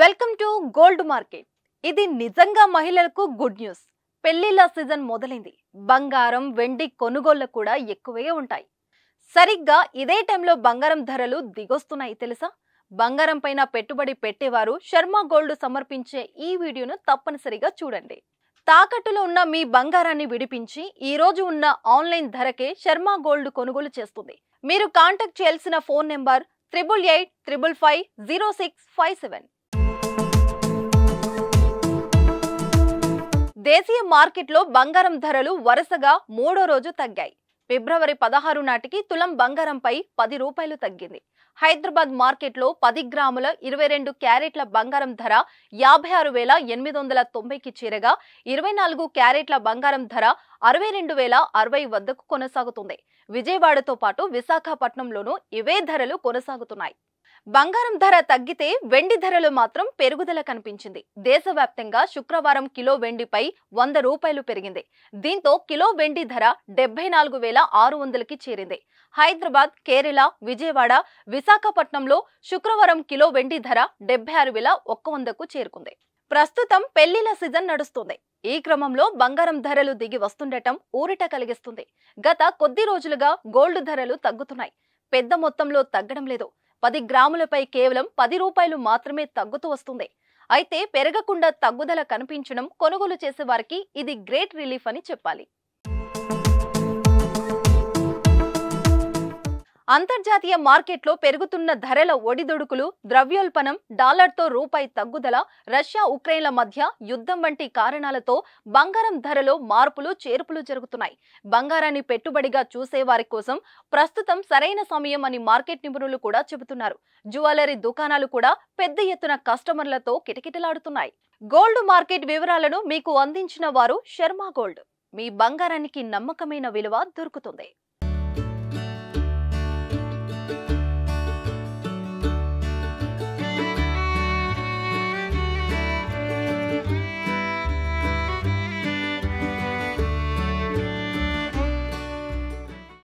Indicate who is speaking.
Speaker 1: welcome to gold market ఇది నిజంగా మహిళలకు గుడ్ న్యూస్ పెళ్లిళ్ళ సీజన్ మొదలైంది బంగారం వెండి కొనుగోళ్లు కూడా ఎక్కువే ఉంటాయి సరిగ్గా ఇదే టైంలో బంగారం ధరలు దిగొస్తున్నాయి తెలుసా బంగారం పైన పెట్టుబడి పెట్టేవారు శర్మ గోల్డ్ సమర్పించే ఈ వీడియోను తప్పనిసరిగా చూడండి తాకట్టులో ఉన్న మీ బంగారాన్ని విడిపించి ఈ రోజు ఉన్న ఆన్లైన్ ధరకే శర్మ గోల్డ్ కొనుగోలు చేస్తుంది మీరు కాంటాక్ట్ చేయాల్సిన phone number triple eight triple five zero six five seven దేశీయ మార్కెట్లో బంగారం ధరలు వరుసగా మూడో రోజు తగ్గాయి ఫిబ్రవరి పదహారు నాటికి తులం బంగారంపై పది రూపాయలు తగ్గింది హైదరాబాద్ మార్కెట్లో పది గ్రాముల ఇరవై రెండు క్యారెట్ల బంగారం ధర యాభై ఆరు వేల ఎనిమిది వందల తొంభైకి చేరగా ఇరవై నాలుగు క్యారెట్ల బంగారం ధర అరవై రెండు వేల అరవై వద్దకు కొనసాగుతుంది విజయవాడతో పాటు విశాఖపట్నంలోనూ ఇవే ధరలు కొనసాగుతున్నాయి బంగారం ధర తగ్గితే వెండి ధరలు మాత్రం పెరుగుదల కనిపించింది దేశవ్యాప్తంగా శుక్రవారం కిలో వెండిపై వంద రూపాయలు పెరిగింది దీంతో కిలో వెండి ధర డెబ్బై నాలుగు వేల ఆరు వందలకి చేరింది హైదరాబాద్ కేరళ విజయవాడ విశాఖపట్నంలో శుక్రవారం కిలో వెండి ధర డెబ్బై ఆరు వేల ఒక్క వందకు చేరుకుంది ప్రస్తుతం పెళ్లిల సీజన్ నడుస్తుంది ఈ క్రమంలో బంగారం ధరలు దిగి వస్తుండటం ఊరిట కలిగిస్తుంది గత కొద్ది రోజులుగా గోల్డ్ ధరలు తగ్గుతున్నాయి పెద్ద మొత్తంలో తగ్గడం లేదు పది గ్రాములపై కేవలం పది రూపాయలు మాత్రమే తగ్గుతూ వస్తుంది అయితే పెరగకుండా తగ్గుదల కనిపించడం కొనుగోలు చేసే వారికి ఇది గ్రేట్ రిలీఫ్ అని చెప్పాలి అంతర్జాతీయ మార్కెట్లో పెరుగుతున్న ధరల ఒడిదుడుకులు ద్రవ్యోల్పణం డాలర్తో రూపాయి తగ్గుదల రష్యా ఉక్రెయిన్ల మధ్య యుద్ధం వంటి కారణాలతో బంగారం ధరలో మార్పులు చేర్పులు జరుగుతున్నాయి బంగారాన్ని పెట్టుబడిగా చూసేవారి కోసం ప్రస్తుతం సరైన సమయం అని మార్కెట్ నిపుణులు కూడా చెబుతున్నారు జ్యువెలరీ దుకాణాలు కూడా పెద్ద ఎత్తున కస్టమర్లతో కిటకిటలాడుతున్నాయి గోల్డ్ మార్కెట్ వివరాలను మీకు అందించిన వారు శర్మ గోల్డ్ మీ బంగారానికి నమ్మకమైన విలువ దొరుకుతుంది